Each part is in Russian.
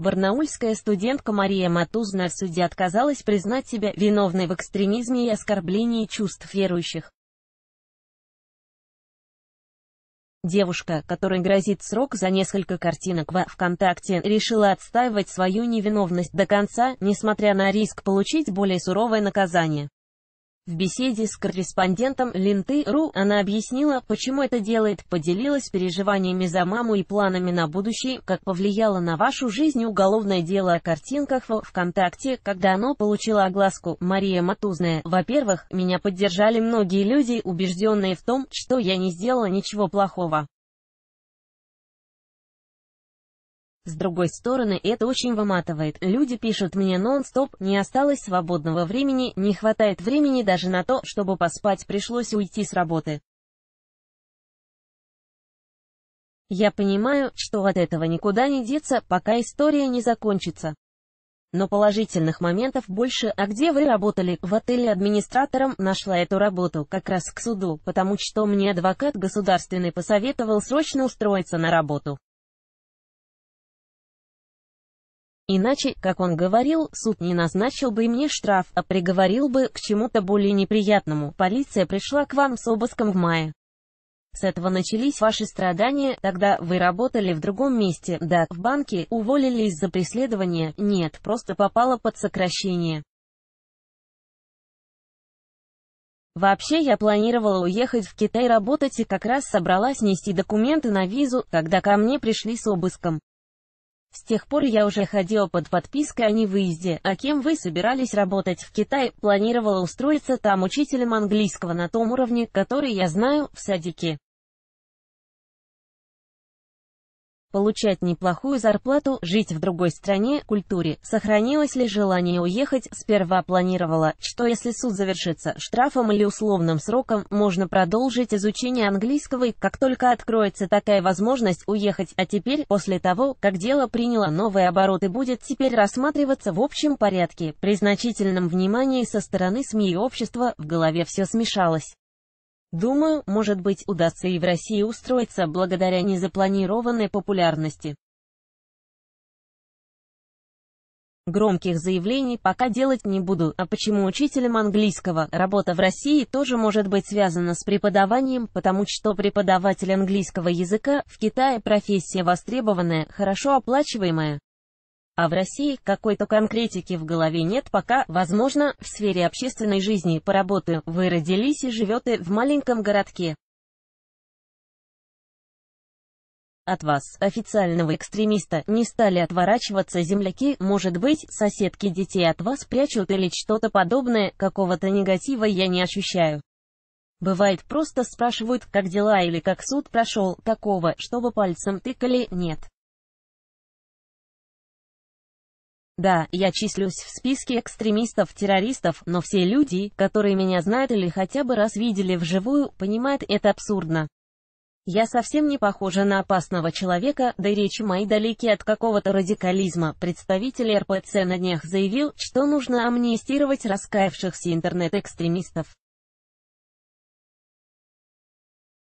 Барнаульская студентка Мария Матузна в суде отказалась признать себя виновной в экстремизме и оскорблении чувств верующих. Девушка, которой грозит срок за несколько картинок во ВКонтакте, решила отстаивать свою невиновность до конца, несмотря на риск получить более суровое наказание. В беседе с корреспондентом Ленты.ру она объяснила, почему это делает, поделилась переживаниями за маму и планами на будущее, как повлияло на вашу жизнь уголовное дело о картинках в ВКонтакте, когда оно получило огласку. Мария Матузная. Во-первых, меня поддержали многие люди, убежденные в том, что я не сделала ничего плохого. С другой стороны, это очень выматывает. Люди пишут мне нон-стоп, не осталось свободного времени, не хватает времени даже на то, чтобы поспать, пришлось уйти с работы. Я понимаю, что от этого никуда не деться, пока история не закончится. Но положительных моментов больше, а где вы работали, в отеле администратором, нашла эту работу, как раз к суду, потому что мне адвокат государственный посоветовал срочно устроиться на работу. Иначе, как он говорил, суд не назначил бы мне штраф, а приговорил бы к чему-то более неприятному. Полиция пришла к вам с обыском в мае. С этого начались ваши страдания, тогда вы работали в другом месте, да, в банке, уволились из-за преследования, нет, просто попала под сокращение. Вообще я планировала уехать в Китай работать и как раз собралась нести документы на визу, когда ко мне пришли с обыском. С тех пор я уже ходила под подпиской о невыезде, а кем вы собирались работать в Китае, планировала устроиться там учителем английского на том уровне, который я знаю, в садике. получать неплохую зарплату, жить в другой стране, культуре, сохранилось ли желание уехать, сперва планировала, что если суд завершится штрафом или условным сроком, можно продолжить изучение английского и, как только откроется такая возможность, уехать, а теперь, после того, как дело приняло новые обороты, будет теперь рассматриваться в общем порядке, при значительном внимании со стороны СМИ и общества, в голове все смешалось. Думаю, может быть, удастся и в России устроиться благодаря незапланированной популярности. Громких заявлений пока делать не буду, а почему учителем английского работа в России тоже может быть связана с преподаванием, потому что преподаватель английского языка в Китае профессия востребованная, хорошо оплачиваемая а в России какой-то конкретики в голове нет пока, возможно, в сфере общественной жизни по работе вы родились и живете в маленьком городке. От вас, официального экстремиста, не стали отворачиваться земляки, может быть, соседки детей от вас прячут или что-то подобное, какого-то негатива я не ощущаю. Бывает просто спрашивают, как дела или как суд прошел, такого, чтобы пальцем тыкали, нет. Да, я числюсь в списке экстремистов-террористов, но все люди, которые меня знают или хотя бы раз видели вживую, понимают, это абсурдно. Я совсем не похожа на опасного человека, да и речи мои далеки от какого-то радикализма. Представитель РПЦ на днях заявил, что нужно амнистировать раскаявшихся интернет-экстремистов.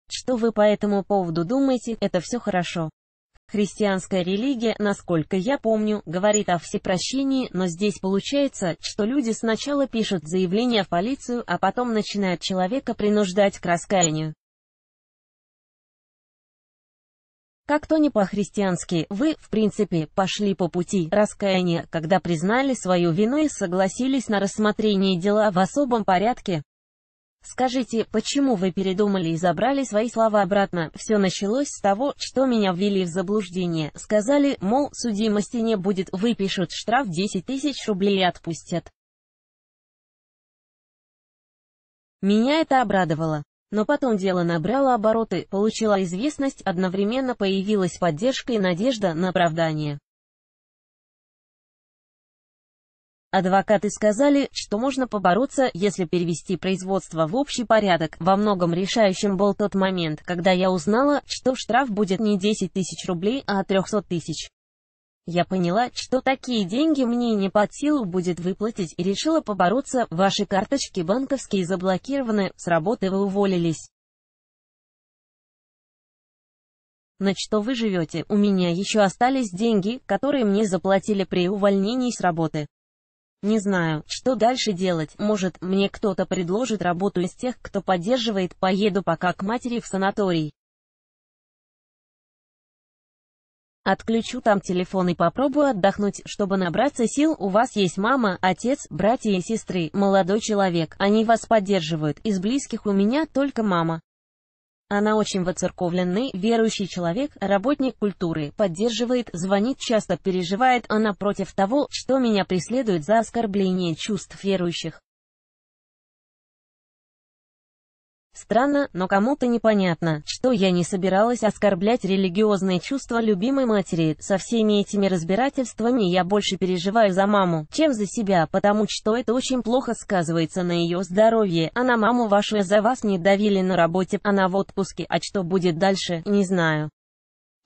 Что вы по этому поводу думаете, это все хорошо. Христианская религия, насколько я помню, говорит о всепрощении, но здесь получается, что люди сначала пишут заявление в полицию, а потом начинают человека принуждать к раскаянию. Как то не по-христиански, вы, в принципе, пошли по пути раскаяния, когда признали свою вину и согласились на рассмотрение дела в особом порядке. Скажите, почему вы передумали и забрали свои слова обратно? Все началось с того, что меня ввели в заблуждение. Сказали, мол, судимости не будет, выпишут штраф 10 тысяч рублей и отпустят. Меня это обрадовало. Но потом дело набрало обороты, получила известность, одновременно появилась поддержка и надежда на оправдание. Адвокаты сказали, что можно побороться, если перевести производство в общий порядок. Во многом решающим был тот момент, когда я узнала, что штраф будет не 10 тысяч рублей, а 300 тысяч. Я поняла, что такие деньги мне не под силу будет выплатить и решила побороться, ваши карточки банковские заблокированы, с работы вы уволились. на что вы живете, у меня еще остались деньги, которые мне заплатили при увольнении с работы. Не знаю, что дальше делать, может, мне кто-то предложит работу из тех, кто поддерживает, поеду пока к матери в санаторий. Отключу там телефон и попробую отдохнуть, чтобы набраться сил. У вас есть мама, отец, братья и сестры, молодой человек. Они вас поддерживают. Из близких у меня только мама. Она очень воцерковленный, верующий человек, работник культуры, поддерживает, звонит часто, переживает она против того, что меня преследует за оскорбление чувств верующих. Странно, но кому-то непонятно, что я не собиралась оскорблять религиозные чувства любимой матери. Со всеми этими разбирательствами я больше переживаю за маму, чем за себя, потому что это очень плохо сказывается на ее здоровье. Она а маму вашу за вас не давили на работе, она а в отпуске, а что будет дальше, не знаю.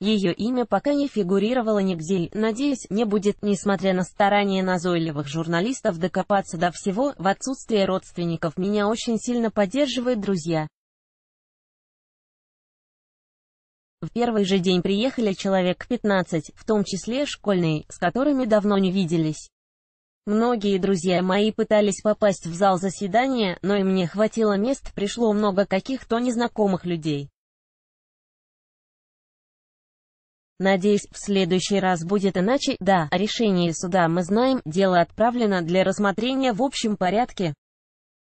Ее имя пока не фигурировало нигде и, надеюсь, не будет, несмотря на старания назойливых журналистов докопаться до всего, в отсутствие родственников меня очень сильно поддерживают друзья. В первый же день приехали человек 15, в том числе школьные, с которыми давно не виделись. Многие друзья мои пытались попасть в зал заседания, но им не хватило мест, пришло много каких-то незнакомых людей. Надеюсь, в следующий раз будет иначе. Да, решение суда мы знаем, дело отправлено для рассмотрения в общем порядке.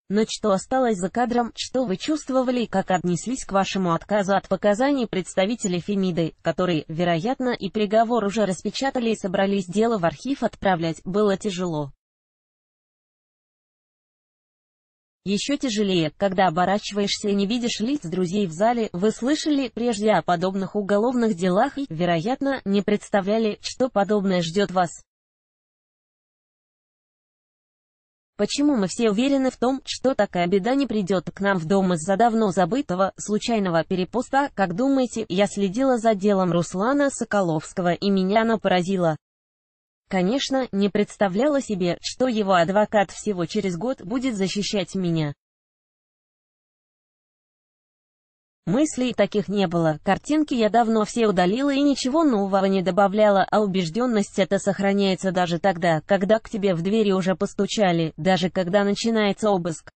Но что осталось за кадром, что вы чувствовали, как отнеслись к вашему отказу от показаний представителей Фемиды, которые, вероятно, и приговор уже распечатали и собрались дело в архив отправлять, было тяжело. Еще тяжелее, когда оборачиваешься и не видишь лиц друзей в зале, вы слышали прежде о подобных уголовных делах и, вероятно, не представляли, что подобное ждет вас. Почему мы все уверены в том, что такая беда не придет к нам в дом из-за давно забытого, случайного перепуста, как думаете, я следила за делом Руслана Соколовского и меня оно поразило. Конечно, не представляла себе, что его адвокат всего через год будет защищать меня. Мыслей таких не было, картинки я давно все удалила и ничего нового не добавляла, а убежденность эта сохраняется даже тогда, когда к тебе в двери уже постучали, даже когда начинается обыск.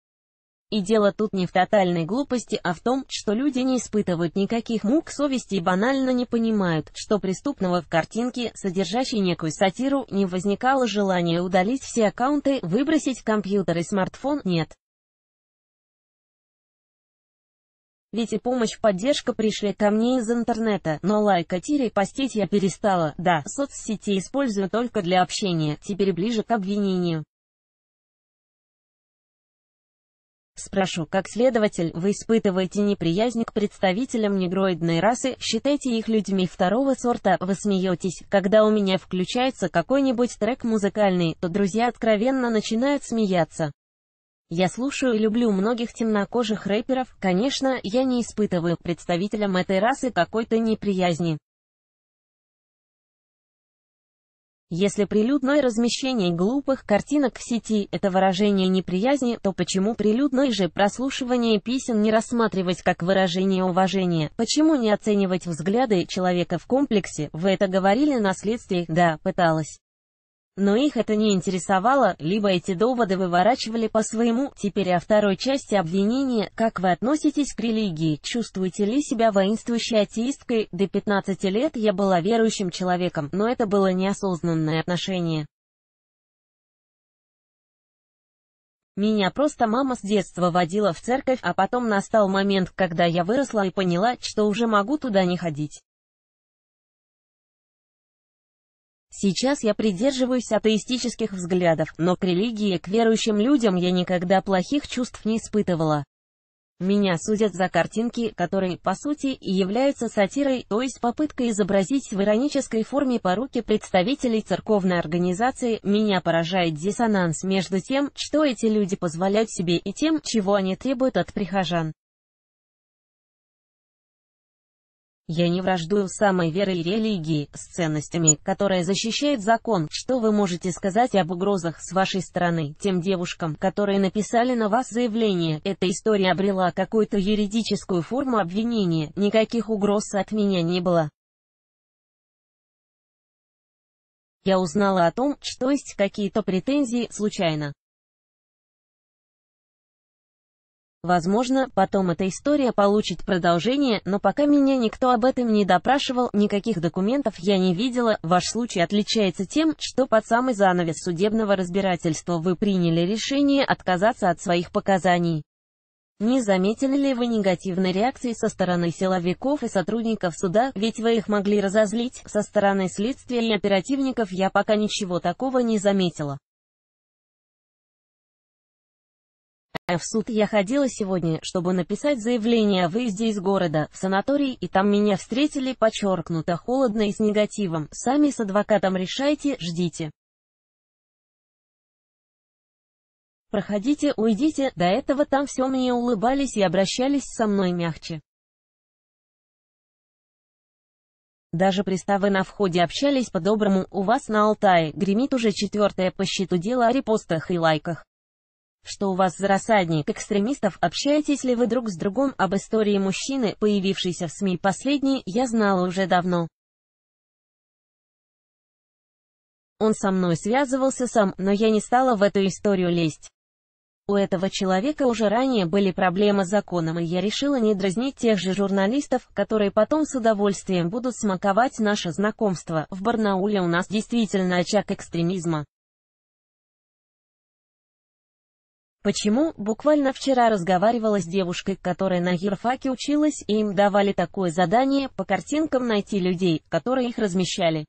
И дело тут не в тотальной глупости, а в том, что люди не испытывают никаких мук совести и банально не понимают, что преступного в картинке, содержащей некую сатиру, не возникало желания удалить все аккаунты, выбросить компьютер и смартфон, нет. Ведь и помощь, поддержка пришли ко мне из интернета, но лайкать и репостить я перестала, да, соцсети использую только для общения, теперь ближе к обвинению. Спрошу, как следователь, вы испытываете неприязнь к представителям негроидной расы, считаете их людьми второго сорта, вы смеетесь. Когда у меня включается какой-нибудь трек музыкальный, то друзья откровенно начинают смеяться. Я слушаю и люблю многих темнокожих рэперов, конечно, я не испытываю представителям этой расы какой-то неприязни. Если прилюдное размещение глупых картинок в сети – это выражение неприязни, то почему прилюдное же прослушивание песен не рассматривать как выражение уважения? Почему не оценивать взгляды человека в комплексе? Вы это говорили на следствии? Да, пыталась но их это не интересовало, либо эти доводы выворачивали по-своему. Теперь о второй части обвинения, как вы относитесь к религии, чувствуете ли себя воинствующей атеисткой, до 15 лет я была верующим человеком, но это было неосознанное отношение. Меня просто мама с детства водила в церковь, а потом настал момент, когда я выросла и поняла, что уже могу туда не ходить. Сейчас я придерживаюсь атеистических взглядов, но к религии к верующим людям я никогда плохих чувств не испытывала. Меня судят за картинки, которые, по сути, являются сатирой, то есть попыткой изобразить в иронической форме поруки представителей церковной организации. Меня поражает диссонанс между тем, что эти люди позволяют себе, и тем, чего они требуют от прихожан. Я не враждую с самой верой и религией, с ценностями, которые защищает закон. Что вы можете сказать об угрозах с вашей стороны тем девушкам, которые написали на вас заявление? Эта история обрела какую-то юридическую форму обвинения, никаких угроз от меня не было. Я узнала о том, что есть какие-то претензии, случайно. Возможно, потом эта история получит продолжение, но пока меня никто об этом не допрашивал, никаких документов я не видела. Ваш случай отличается тем, что под самый занавес судебного разбирательства вы приняли решение отказаться от своих показаний. Не заметили ли вы негативной реакции со стороны силовиков и сотрудников суда, ведь вы их могли разозлить, со стороны следствия и оперативников я пока ничего такого не заметила. А в суд я ходила сегодня, чтобы написать заявление о выезде из города, в санаторий, и там меня встретили подчеркнуто холодно и с негативом. Сами с адвокатом решайте, ждите. Проходите, уйдите, до этого там все мне улыбались и обращались со мной мягче. Даже приставы на входе общались по-доброму, у вас на Алтае гремит уже четвертое по счету дело о репостах и лайках. Что у вас за рассадник экстремистов? Общаетесь ли вы друг с другом об истории мужчины, появившейся в СМИ последней, я знала уже давно. Он со мной связывался сам, но я не стала в эту историю лезть. У этого человека уже ранее были проблемы с законом, и я решила не дразнить тех же журналистов, которые потом с удовольствием будут смаковать наше знакомство. В Барнауле у нас действительно очаг экстремизма. Почему? Буквально вчера разговаривала с девушкой, которая на юрфаке училась, и им давали такое задание, по картинкам найти людей, которые их размещали.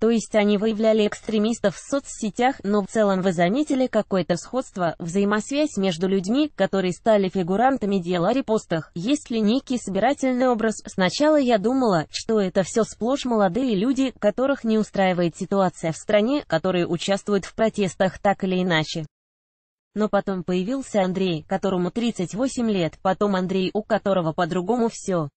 То есть они выявляли экстремистов в соцсетях, но в целом вы заметили какое-то сходство, взаимосвязь между людьми, которые стали фигурантами дела о репостах. Есть ли некий собирательный образ? Сначала я думала, что это все сплошь молодые люди, которых не устраивает ситуация в стране, которые участвуют в протестах так или иначе. Но потом появился Андрей, которому 38 лет, потом Андрей, у которого по-другому все.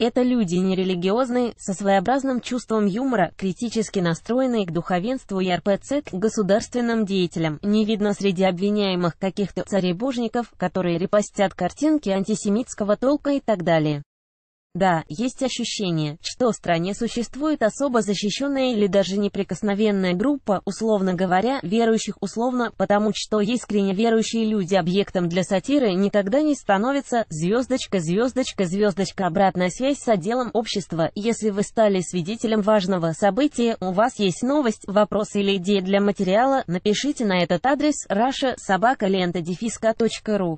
Это люди нерелигиозные, со своеобразным чувством юмора, критически настроенные к духовенству и РПЦ, к государственным деятелям. Не видно среди обвиняемых каких-то царебожников, которые репостят картинки антисемитского толка и так далее. Да, есть ощущение, что в стране существует особо защищенная или даже неприкосновенная группа, условно говоря, верующих условно, потому что искренне верующие люди объектом для сатиры никогда не становятся. Звездочка, звездочка, звездочка. Обратная связь с отделом общества. Если вы стали свидетелем важного события, у вас есть новость, вопрос или идея для материала, напишите на этот адрес russia собака лента ру